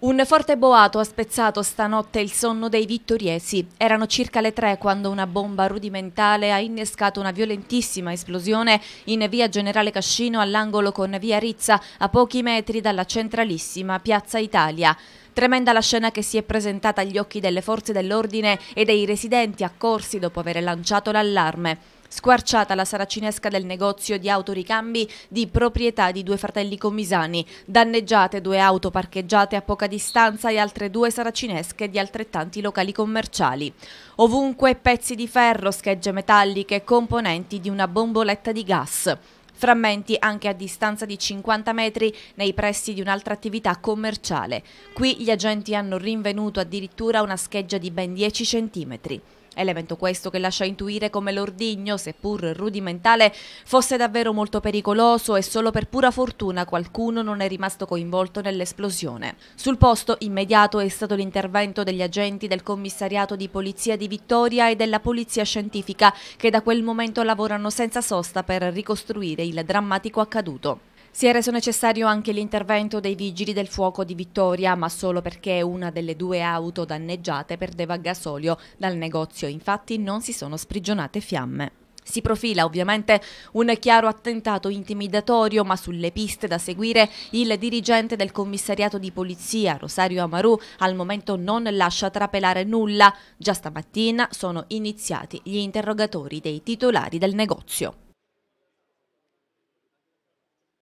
Un forte boato ha spezzato stanotte il sonno dei vittoriesi. Erano circa le tre quando una bomba rudimentale ha innescato una violentissima esplosione in via Generale Cascino all'angolo con via Rizza, a pochi metri dalla centralissima Piazza Italia. Tremenda la scena che si è presentata agli occhi delle forze dell'ordine e dei residenti accorsi dopo aver lanciato l'allarme. Squarciata la saracinesca del negozio di autoricambi di proprietà di due fratelli comisani, danneggiate due auto parcheggiate a poca distanza e altre due saracinesche di altrettanti locali commerciali. Ovunque pezzi di ferro, schegge metalliche e componenti di una bomboletta di gas frammenti anche a distanza di 50 metri nei pressi di un'altra attività commerciale. Qui gli agenti hanno rinvenuto addirittura una scheggia di ben 10 centimetri. Elemento questo che lascia intuire come l'ordigno, seppur rudimentale, fosse davvero molto pericoloso e solo per pura fortuna qualcuno non è rimasto coinvolto nell'esplosione. Sul posto immediato è stato l'intervento degli agenti del commissariato di polizia di Vittoria e della polizia scientifica che da quel momento lavorano senza sosta per ricostruire il drammatico accaduto. Si è reso necessario anche l'intervento dei vigili del fuoco di Vittoria, ma solo perché una delle due auto danneggiate perdeva gasolio dal negozio, infatti non si sono sprigionate fiamme. Si profila ovviamente un chiaro attentato intimidatorio, ma sulle piste da seguire il dirigente del commissariato di polizia, Rosario Amaru, al momento non lascia trapelare nulla. Già stamattina sono iniziati gli interrogatori dei titolari del negozio.